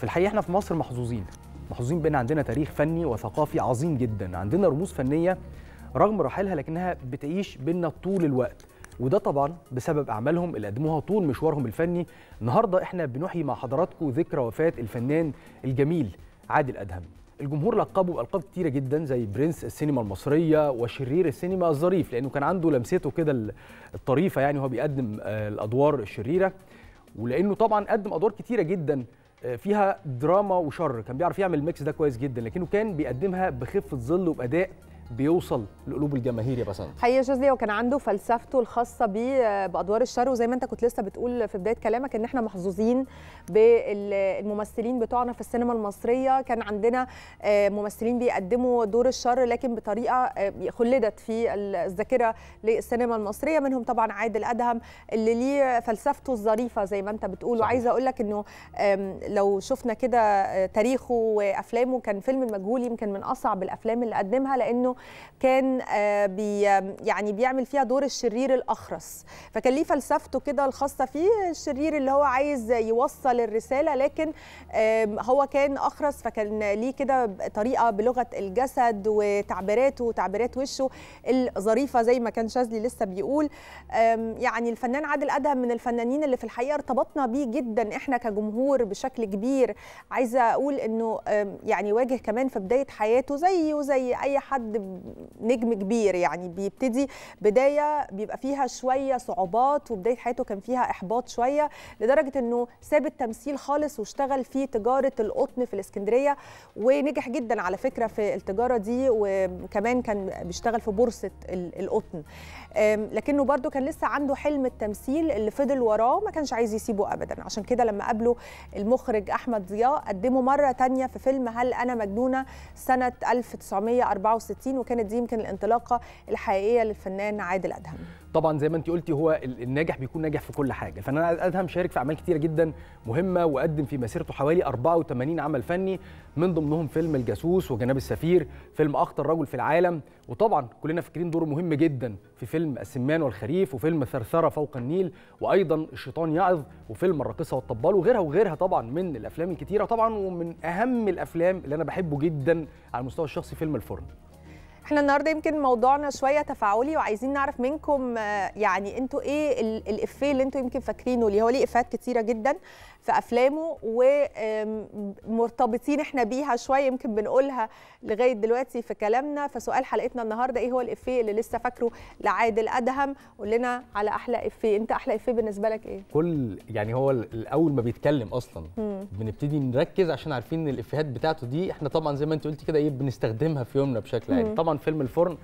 في الحقيقه احنا في مصر محظوظين محظوظين بان عندنا تاريخ فني وثقافي عظيم جدا عندنا رموز فنيه رغم رحيلها لكنها بتعيش بينا طول الوقت وده طبعا بسبب اعمالهم اللي قدموها طول مشوارهم الفني النهارده احنا بنحيي مع حضراتكم ذكرى وفاه الفنان الجميل عادل ادهم الجمهور لقبه بألقاب كتيرة جدا زي برنس السينما المصرية وشرير السينما الظريف لأنه كان عنده لمسته كده الطريفة يعني وهو بيقدم آه، الأدوار الشريرة ولأنه طبعا قدم أدوار كتيرة جدا آه، فيها دراما وشر كان بيعرف يعمل الميكس ده كويس جدا لكنه كان بيقدمها بخفه ظل وباداء بيوصل لقلوب الجماهير يا بسنت حقيقه شاذلي وكان عنده فلسفته الخاصه بيه آه، بادوار الشر وزي ما انت كنت لسه بتقول في بدايه كلامك ان احنا محظوظين بالممثلين بتوعنا في السينما المصريه كان عندنا آه، ممثلين بيقدموا دور الشر لكن بطريقه آه، خلدت في الذاكره للسينما المصريه منهم طبعا عادل ادهم اللي ليه فلسفته الظريفه زي ما انت بتقول وعايزه اقول لك انه لو شفنا كده تاريخه وافلامه كان فيلم المجهول يمكن من اصعب الافلام اللي قدمها لانه كان آه، بي يعني بيعمل فيها دور الشرير الاخرس فكان ليه فلسفته كده الخاصه فيه الشرير اللي هو عايز يوصل الرساله لكن هو كان اخرس فكان ليه كده طريقه بلغه الجسد وتعبيراته وتعبيرات وشه الظريفه زي ما كان شاذلي لسه بيقول يعني الفنان عادل ادهم من الفنانين اللي في الحقيقه ارتبطنا بيه جدا احنا كجمهور بشكل كبير عايزه اقول انه يعني واجه كمان في بدايه حياته زيه زي اي حد نجم كبير يعني بيبتدي بدايه بيبقى فيها شويه صعوبات وبدايه حياته كان فيها احباط شويه لدرجه انه ساب التمثيل خالص واشتغل في تجاره القطن في الاسكندريه ونجح جدا على فكره في التجاره دي وكمان كان بيشتغل في بورصه القطن لكنه برده كان لسه عنده حلم التمثيل اللي فضل وراه ما كانش عايز يسيبه ابدا عشان كده لما قابله المخرج احمد ضياء قدمه مره تانية في فيلم هل انا مجنونه سنه 1964 وكانت دي يمكن الانطلاقه الحقيقيه للفنان عادل ادهم طبعا زي ما انت قلتي هو الناجح بيكون ناجح في كل حاجه الفنان عادل ادهم شارك في اعمال كتيره جدا مهمه وقدم في مسيرته حوالي 84 عمل فني من ضمنهم فيلم الجاسوس وجناب السفير فيلم اخطر رجل في العالم وطبعا كلنا فاكرين دوره مهم جدا في فيلم السمان والخريف وفيلم ثرثره فوق النيل وايضا الشيطان يعظ وفيلم الراقصه والطبال وغيرها وغيرها طبعا من الافلام الكتيره طبعا ومن اهم الافلام اللي انا بحبه جدا على المستوى الشخصي فيلم الفرن احنا النهارده يمكن موضوعنا شويه تفاعلي وعايزين نعرف منكم آه، يعني انتوا ايه الافيه اللي انتوا يمكن فاكرينه ليه هو ليه افيهات كتيره جدا في افلامه ومرتبطين احنا بيها شويه يمكن بنقولها لغايه دلوقتي في كلامنا فسؤال حلقتنا النهارده ايه هو الافيه اللي لسه فاكره لعادل ادهم قول لنا على احلى افيه انت احلى افيه بالنسبه لك ايه كل يعني هو الاول ما بيتكلم اصلا مم. بنبتدي نركز عشان عارفين ان الافيهات بتاعته دي احنا طبعا زي ما انت قلتي كده ايه بنستخدمها في يومنا بشكل عادي طبعا فيلم الفرن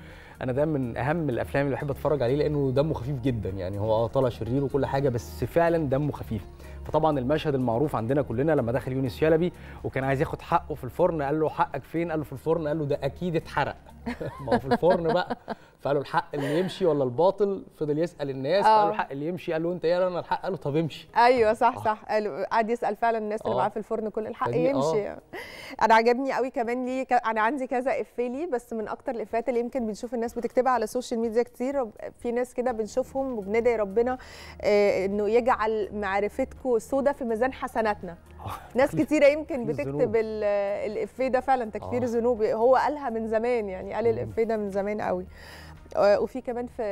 انا ده من اهم الافلام اللي بحب اتفرج عليه لانه دمه خفيف جدا يعني هو آه، طالع شرير وكل حاجه بس فعلا دمه خفيف فطبعا المشهد المعروف عندنا كلنا لما دخل يونس شلبي وكان عايز ياخد حقه في الفرن قال له حقك فين قال له في الفرن قال له ده اكيد اتحرق ما هو في الفرن بقى فقال له الحق اللي يمشي ولا الباطل فضل يسال الناس آه. قال له الحق اللي يمشي قال له انت ايه انا الحق قال له طب امشي ايوه صح آه. صح آه. قال قعد يسال فعلا الناس اللي معاه في الفرن كل الحق يمشي آه. انا عجبني قوي كمان ليه انا عندي كذا افيه ليه بس من اكتر الافيهات اللي يمكن بنشوف الناس الناس بتكتبها على السوشيال ميديا كتير في ناس كده بنشوفهم وبندعي ربنا آه، انه يجعل معرفتكم سودا في ميزان حسناتنا ناس كتيرة يمكن بتكتب الإفيه ده فعلا تكفير آه. ذنوب هو قالها من زمان يعني قال الإفيه ده من زمان قوي آه، وفي كمان في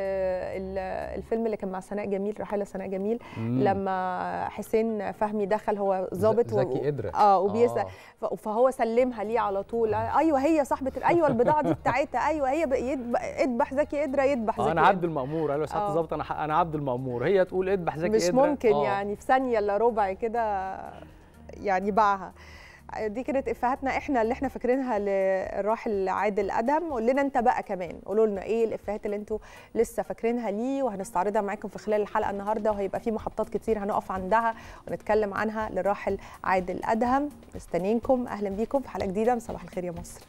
الفيلم اللي كان مع سناء جميل رحاله سناء جميل مم. لما حسين فهمي دخل هو ظابط زكي قدره اه وبيسال آه. فهو سلمها ليه على طول آه. ايوه هي صاحبه ايوه البضاعه دي بتاعتها ايوه هي اذبح زكي قدره يذبح زكي آه انا عبد المامور ايوه ساعه ظابط آه. انا انا عبد المامور هي تقول اذبح زكي قدره مش ممكن آه. يعني في ثانيه الا ربع كده يعني باعها دي كانت افهاتنا احنا اللي احنا فاكرينها للراحل عادل ادم قول لنا انت بقى كمان قولوا لنا ايه الافهات اللي انتوا لسه فاكرينها ليه وهنستعرضها معاكم في خلال الحلقه النهارده وهيبقى في محطات كتير هنقف عندها ونتكلم عنها للراحل عادل ادهم مستنيينكم اهلا بيكم في حلقه جديده من صباح الخير يا مصر